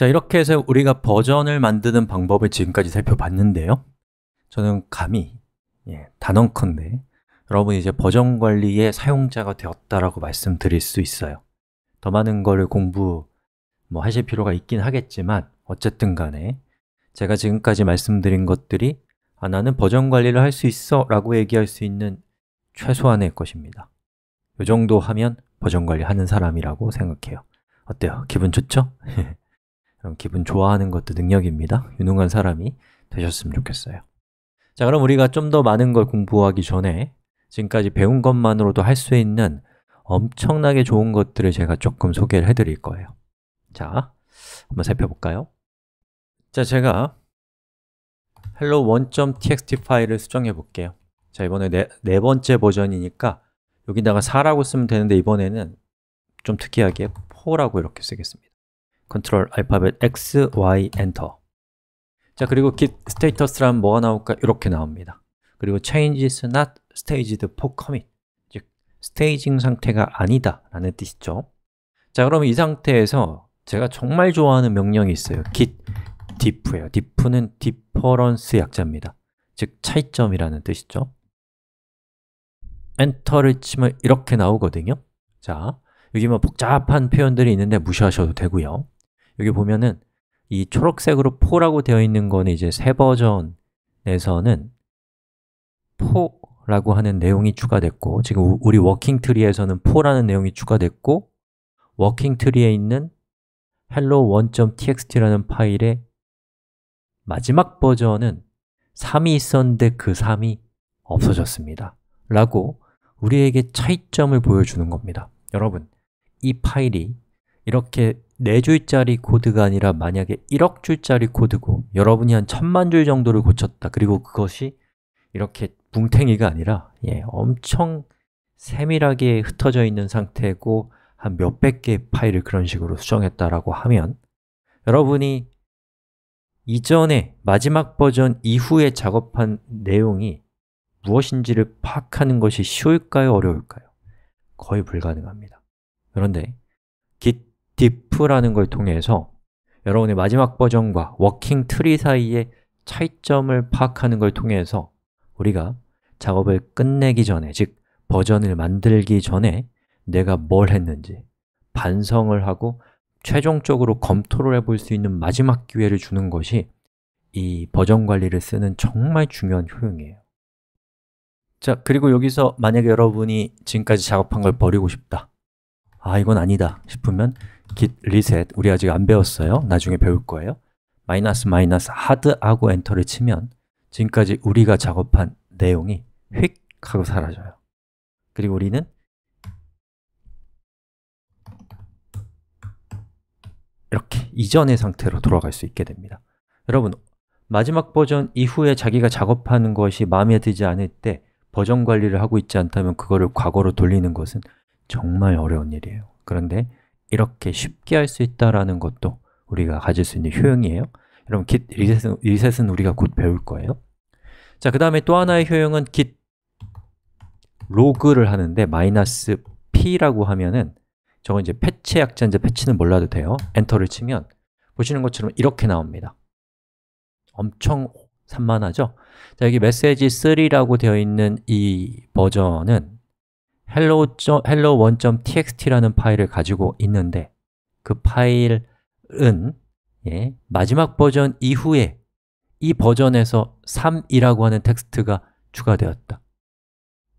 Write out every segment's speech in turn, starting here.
자, 이렇게 해서 우리가 버전을 만드는 방법을 지금까지 살펴봤는데요. 저는 감히 예, 단언컨대 여러분이 제 버전 관리의 사용자가 되었다라고 말씀드릴 수 있어요. 더 많은 거를 공부 뭐 하실 필요가 있긴 하겠지만 어쨌든 간에 제가 지금까지 말씀드린 것들이 아, 나는 버전 관리를 할 수 있어 라고 얘기할 수 있는 최소한의 것입니다 이 정도 하면 버전 관리하는 사람이라고 생각해요 어때요? 기분 좋죠? 이런 기분 좋아하는 것도 능력입니다 유능한 사람이 되셨으면 좋겠어요 자 그럼 우리가 좀 더 많은 걸 공부하기 전에 지금까지 배운 것만으로도 할 수 있는 엄청나게 좋은 것들을 제가 조금 소개를 해드릴 거예요 자, 한번 살펴볼까요? 자, 제가 hello 1.txt 파일을 수정해 볼게요 자, 이번에 네, 네 번째 버전이니까 여기다가 4라고 쓰면 되는데 이번에는 좀 특이하게 4라고 이렇게 쓰겠습니다 컨트롤 알파벳 X, Y, 엔터 자 그리고 git status란 뭐가 나올까? 이렇게 나옵니다 그리고 changes not staged for commit 즉, 스테이징 상태가 아니다 라는 뜻이죠 자 그럼 이 상태에서 제가 정말 좋아하는 명령이 있어요 git diff예요 diff는 difference 약자입니다 즉, 차이점이라는 뜻이죠 엔터를 치면 이렇게 나오거든요 자, 여기 뭐 복잡한 표현들이 있는데 무시하셔도 되고요 여기 보면은 이 초록색으로 포라고 되어 있는 거는 이제 새 버전에서는 포라고 하는 내용이 추가됐고 지금 우리 워킹 트리에서는 포라는 내용이 추가됐고 워킹 트리에 있는 hello1.txt라는 파일의 마지막 버전은 3이 있었는데 그 3이 없어졌습니다 라고 우리에게 차이점을 보여주는 겁니다 여러분, 이 파일이 이렇게 4줄짜리 코드가 아니라 만약에 1억 줄짜리 코드고 여러분이 한 천만 줄 정도를 고쳤다 그리고 그것이 이렇게 붕탱이가 아니라 예, 엄청 세밀하게 흩어져 있는 상태고 한 몇백 개의 파일을 그런 식으로 수정했다라고 하면 여러분이 이전에 마지막 버전 이후에 작업한 내용이 무엇인지를 파악하는 것이 쉬울까요? 어려울까요? 거의 불가능합니다 그런데 diff라는 걸 통해서 여러분의 마지막 버전과 워킹 트리 사이의 차이점을 파악하는 걸 통해서 우리가 작업을 끝내기 전에, 즉 버전을 만들기 전에 내가 뭘 했는지 반성을 하고 최종적으로 검토를 해볼 수 있는 마지막 기회를 주는 것이 이 버전 관리를 쓰는 정말 중요한 효용이에요 자, 그리고 여기서 만약에 여러분이 지금까지 작업한 걸 버리고 싶다 아, 이건 아니다 싶으면 git reset 우리 아직 안 배웠어요 나중에 배울 거예요 마이너스 마이너스 하드하고 엔터를 치면 지금까지 우리가 작업한 내용이 휙 하고 사라져요 그리고 우리는 이렇게 이전의 상태로 돌아갈 수 있게 됩니다 여러분 마지막 버전 이후에 자기가 작업하는 것이 마음에 들지 않을 때 버전 관리를 하고 있지 않다면 그거를 과거로 돌리는 것은 정말 어려운 일이에요 그런데 이렇게 쉽게 할 수 있다는 라 것도 우리가 가질 수 있는 효용이에요 여러분, git 리셋은, 리셋은 우리가 곧 배울 거예요 자, 그 다음에 또 하나의 효용은 git 로그를 하는데 마이너스 p라고 하면은 저건 이제 패치 약자인지 패치는 몰라도 돼요 엔터를 치면 보시는 것처럼 이렇게 나옵니다 엄청 산만하죠? 자, 여기 메시지 3라고 되어 있는 이 버전은 hello1.txt라는 파일을 가지고 있는데 그 파일은 예, 마지막 버전 이후에 이 버전에서 3이라고 하는 텍스트가 추가되었다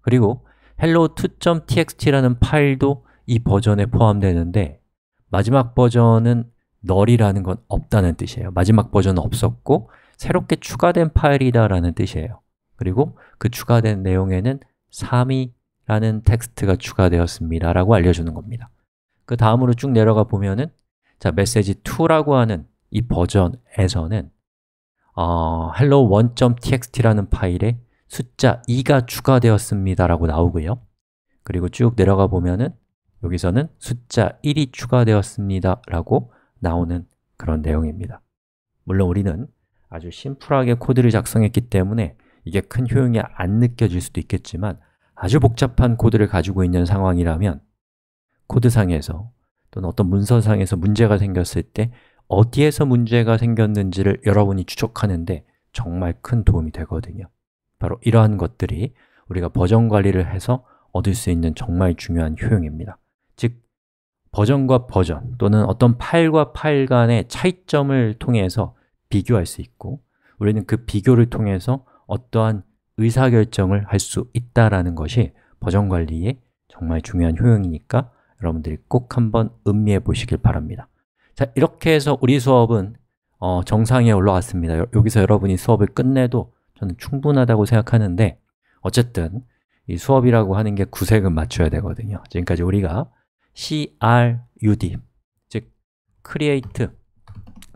그리고 hello2.txt라는 파일도 이 버전에 포함되는데 마지막 버전은 널이라는 건 없다는 뜻이에요 마지막 버전은 없었고 새롭게 추가된 파일이다 라는 뜻이에요 그리고 그 추가된 내용에는 3이 라는 텍스트가 추가되었습니다 라고 알려주는 겁니다 그 다음으로 쭉 내려가 보면은 자, 메시지 2라고 하는 이 버전에서는 어, hello1.txt라는 파일에 숫자 2가 추가되었습니다 라고 나오고요 그리고 쭉 내려가 보면은 여기서는 숫자 1이 추가되었습니다 라고 나오는 그런 내용입니다 물론 우리는 아주 심플하게 코드를 작성했기 때문에 이게 큰 효용이 안 느껴질 수도 있겠지만 아주 복잡한 코드를 가지고 있는 상황이라면 코드상에서 또는 어떤 문서상에서 문제가 생겼을 때 어디에서 문제가 생겼는지를 여러분이 추적하는데 정말 큰 도움이 되거든요 바로 이러한 것들이 우리가 버전 관리를 해서 얻을 수 있는 정말 중요한 효용입니다 즉, 버전과 버전 또는 어떤 파일과 파일 간의 차이점을 통해서 비교할 수 있고 우리는 그 비교를 통해서 어떠한 의사결정을 할 수 있다라는 것이 버전 관리의 정말 중요한 효용이니까 여러분들이 꼭 한번 음미해 보시길 바랍니다 자, 이렇게 해서 우리 수업은 어, 정상에 올라왔습니다 여, 기서 여러분이 수업을 끝내도 저는 충분하다고 생각하는데 어쨌든 이 수업이라고 하는 게 구색은 맞춰야 되거든요 지금까지 우리가 CRUD 즉 create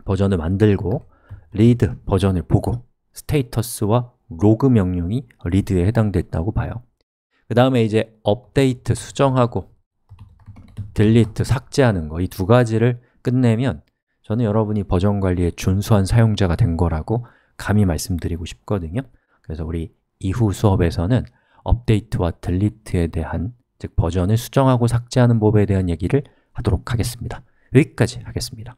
버전을 만들고 read 버전을 보고 s t a t u s 와 로그 명령이 리드에 해당됐다고 봐요 그 다음에 이제 업데이트 수정하고 딜리트 삭제하는 거 이 두 가지를 끝내면 저는 여러분이 버전 관리에 준수한 사용자가 된 거라고 감히 말씀드리고 싶거든요 그래서 우리 이후 수업에서는 업데이트와 딜리트에 대한 즉 버전을 수정하고 삭제하는 법에 대한 얘기를 하도록 하겠습니다 여기까지 하겠습니다